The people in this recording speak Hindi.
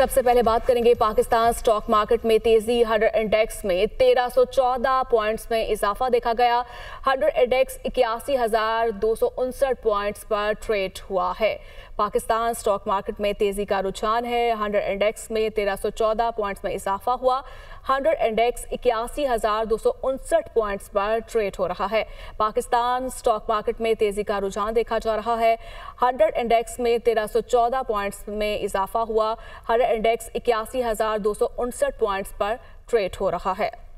सबसे पहले बात करेंगे पाकिस्तान स्टॉक मार्केट में तेजी हंड्रेड इंडेक्स में 1314 पॉइंट्स में इजाफा देखा गया हंड्रेड इंडेक्स इक्यासी हजार दो सौ उनसठ पॉइंट्स पर ट्रेड हुआ है पाकिस्तान स्टॉक मार्केट में तेजी का रुझान है हंड्रेड इंडेक्स में 1314 पॉइंट्स में इजाफा हुआ हंड्रेड इंडेक्स इक्यासी हजार दो सौ उनसठ पॉइंट्स पर ट्रेड हो रहा है पाकिस्तान स्टॉक मार्केट में तेजी का रुझान देखा जा रहा है हंड्रेड इंडेक्स में 1314 पॉइंट्स में इजाफा हुआ हंड्रेड इंडेक्स इक्यासी पॉइंट्स पर ट्रेड हो रहा है